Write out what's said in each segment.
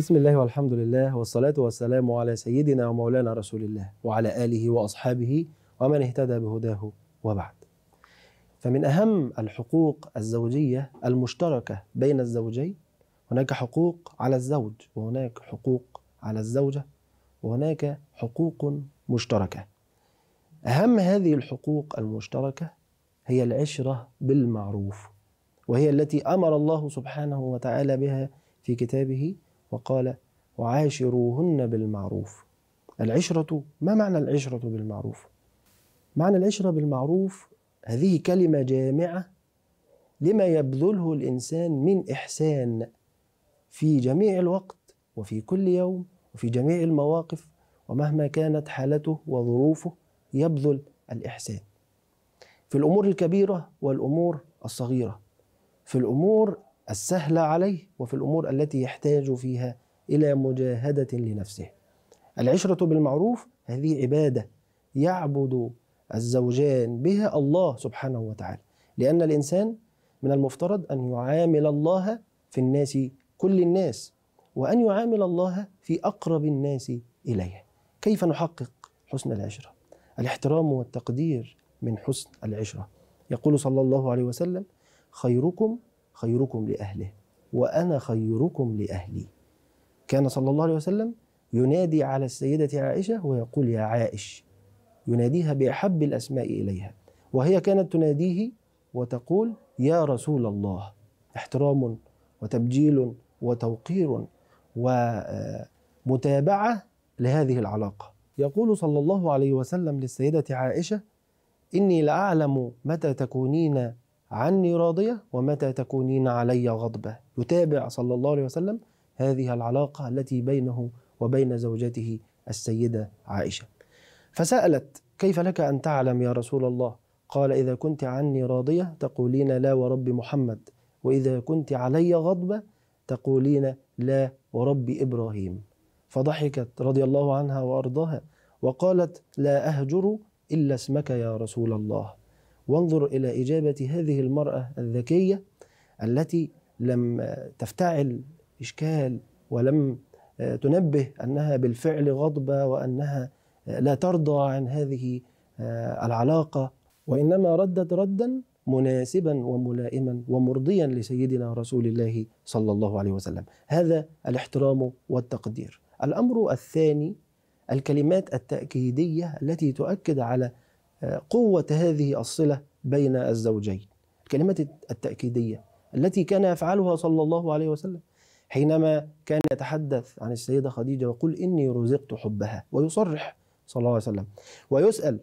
بسم الله والحمد لله والصلاة والسلام على سيدنا ومولانا رسول الله وعلى آله وأصحابه ومن اهتدى بهداه وبعد فمن أهم الحقوق الزوجية المشتركة بين الزوجين هناك حقوق على الزوج وهناك حقوق على الزوجة وهناك حقوق مشتركة أهم هذه الحقوق المشتركة هي العشرة بالمعروف وهي التي أمر الله سبحانه وتعالى بها في كتابه وقال وعاشروهن بالمعروف العشرة ما معنى العشرة بالمعروف؟ معنى العشرة بالمعروف هذه كلمة جامعة لما يبذله الإنسان من إحسان في جميع الوقت وفي كل يوم وفي جميع المواقف ومهما كانت حالته وظروفه يبذل الإحسان في الأمور الكبيرة والأمور الصغيرة في الأمور السهلة عليه وفي الأمور التي يحتاج فيها إلى مجاهدة لنفسه العشرة بالمعروف هذه عبادة يعبد الزوجان بها الله سبحانه وتعالى لأن الإنسان من المفترض أن يعامل الله في الناس كل الناس وأن يعامل الله في أقرب الناس إليه كيف نحقق حسن العشرة الاحترام والتقدير من حسن العشرة يقول صلى الله عليه وسلم خيركم خيركم لأهله وأنا خيركم لأهلي كان صلى الله عليه وسلم ينادي على السيدة عائشة ويقول يا عائش يناديها بأحب الأسماء إليها وهي كانت تناديه وتقول يا رسول الله احترام وتبجيل وتوقير ومتابعة لهذه العلاقة يقول صلى الله عليه وسلم للسيدة عائشة إني لأعلم متى تكونين عني راضية ومتى تكونين علي غضبة يتابع صلى الله عليه وسلم هذه العلاقة التي بينه وبين زوجته السيدة عائشة فسألت كيف لك أن تعلم يا رسول الله قال إذا كنت عني راضية تقولين لا ورب محمد وإذا كنت علي غضبة تقولين لا ورب إبراهيم فضحكت رضي الله عنها وأرضاها وقالت لا أهجر إلا اسمك يا رسول الله وانظر إلى إجابة هذه المرأة الذكية التي لم تفتعل إشكال ولم آه، تنبه أنها بالفعل غضبة وأنها آه، لا ترضى عن هذه آه، العلاقة وإنما ردت ردا مناسبا وملائما ومرضيا لسيدنا رسول الله صلى الله عليه وسلم هذا الاحترام والتقدير الأمر الثاني الكلمات التأكيدية التي تؤكد على قوة هذه الصلة بين الزوجين الكلمات التأكيدية التي كان يفعلها صلى الله عليه وسلم حينما كان يتحدث عن السيدة خديجة ويقول إني رزقت حبها ويصرح صلى الله عليه وسلم ويسأل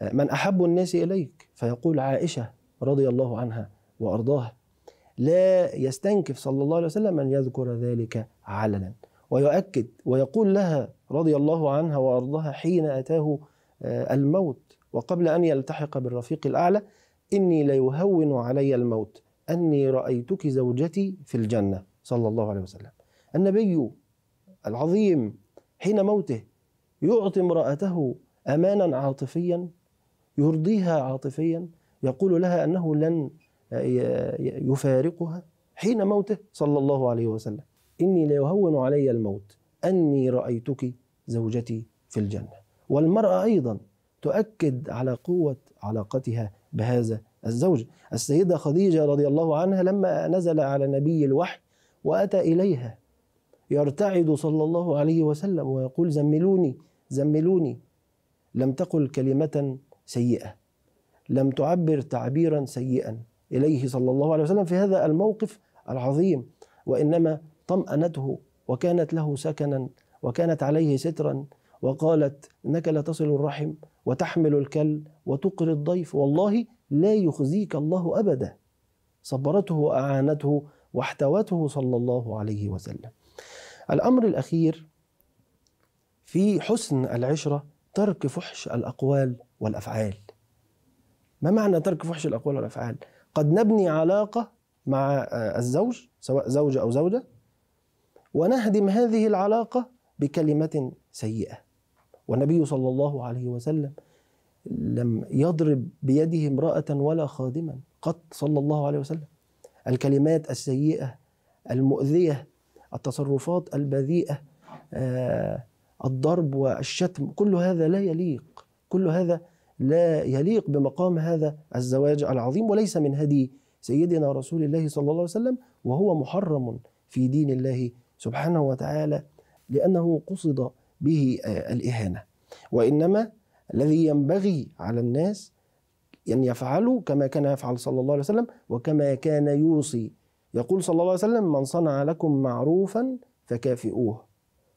آه، من أحب الناس إليك فيقول عائشة رضي الله عنها وأرضاها لا يستنكف صلى الله عليه وسلم أن يذكر ذلك علنا ويؤكد ويقول لها رضي الله عنها وأرضاها حين أتاه آه، الموت وقبل أن يلتحق بالرفيق الأعلى إني ليهون علي الموت أني رأيتك زوجتي في الجنة صلى الله عليه وسلم النبي العظيم حين موته يعطي امرأته أمانا عاطفيا يرضيها عاطفيا يقول لها أنه لن يفارقها حين موته صلى الله عليه وسلم إني ليهون علي الموت أني رأيتك زوجتي في الجنة والمرأة أيضا تؤكد على قوة علاقتها بهذا الزوج السيدة خديجة رضي الله عنها لما نزل على نبي الوحي وأتى إليها يرتعد صلى الله عليه وسلم ويقول زملوني زملوني لم تقل كلمة سيئة لم تعبر تعبيرا سيئا إليه صلى الله عليه وسلم في هذا الموقف العظيم وإنما طمأنته وكانت له سكنا وكانت عليه سترا وقالت إنك لا تصل الرحم وتحمل الكل وتقر الضيف والله لا يخزيك الله أبدا صبرته وأعانته واحتوته صلى الله عليه وسلم الأمر الأخير في حسن العشرة ترك فحش الأقوال والأفعال ما معنى ترك فحش الأقوال والأفعال؟ قد نبني علاقة مع الزوج سواء زوجة أو زوجة ونهدم هذه العلاقة بكلمة سيئة والنبي صلى الله عليه وسلم لم يضرب بيده امرأة ولا خادما قط صلى الله عليه وسلم الكلمات السيئة المؤذية التصرفات البذيئة آه الضرب والشتم كل هذا لا يليق كل هذا لا يليق بمقام هذا الزواج العظيم وليس من هدي سيدنا رسول الله صلى الله عليه وسلم وهو محرم في دين الله سبحانه وتعالى لأنه قصد به آه, الإهانة وإنما الذي ينبغي على الناس أن يفعلوا كما كان يفعل صلى الله عليه وسلم وكما كان يوصي يقول صلى الله عليه وسلم من صنع لكم معروفا فكافئوه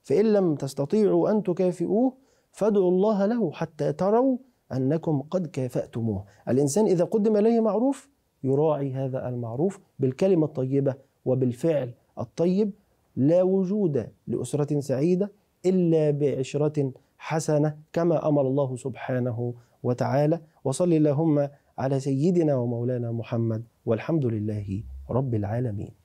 فإن لم تستطيعوا أن تكافئوه فادعوا الله له حتى تروا أنكم قد كافأتموه الإنسان إذا قدم إليه معروف يراعي هذا المعروف بالكلمة الطيبة وبالفعل الطيب لا وجود لأسرة سعيدة إلا بعشرة حسنة كما أمر الله سبحانه وتعالى وصل اللهم على سيدنا ومولانا محمد والحمد لله رب العالمين